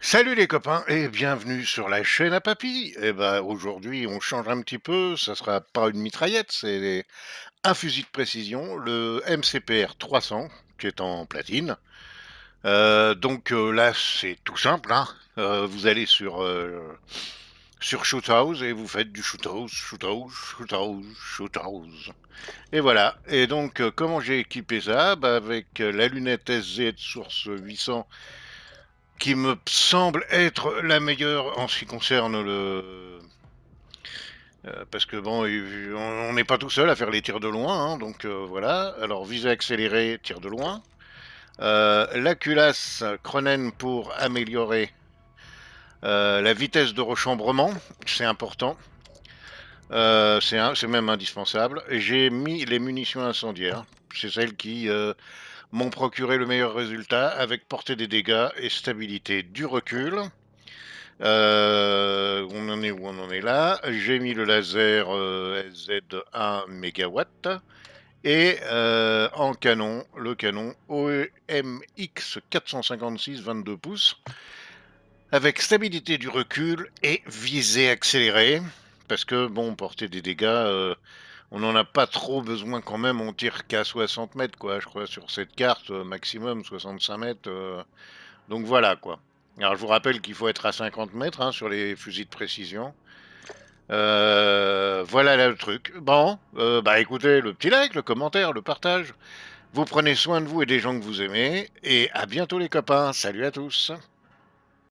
Salut les copains et bienvenue sur la chaîne à papy. Eh ben aujourd'hui on change un petit peu, ça sera pas une mitraillette, c'est un fusil de précision, le MCPR 300 qui est en platine. Euh, donc euh, là c'est tout simple, hein. euh, vous allez sur sur House et vous faites du Shoot House, Shoot House, Et voilà. Et donc comment j'ai équipé ça bah, Avec la lunette SZ source 800 qui me semble être la meilleure en ce qui concerne le. Euh, parce que bon, on n'est pas tout seul à faire les tirs de loin, hein, donc euh, voilà. Alors visée accélérée, tir de loin. Euh, la culasse Cronen pour améliorer la vitesse de rechambrement, c'est important. c'est même indispensable. J'ai mis les munitions incendiaires c'est celles qui euh, m'ont procuré le meilleur résultat avec portée des dégâts et stabilité du recul. Euh, on en est où on en est là. J'ai mis le laser euh, Z1 mégawatt et en canon, le canon OEMX 456 22 pouces avec stabilité du recul et visée accélérée parce que bon, porter des dégâts, on n'en a pas trop besoin quand même. On tire qu'à 60 mètres, quoi, je crois, sur cette carte, euh, maximum 65 mètres. Euh. donc voilà, quoi. Alors je vous rappelle qu'il faut être à 50 mètres hein, sur les fusils de précision. Euh, voilà le truc. Bon, bah écoutez, le petit like, le commentaire, le partage. Vous prenez soin de vous et des gens que vous aimez. Et à bientôt les copains. Salut à tous.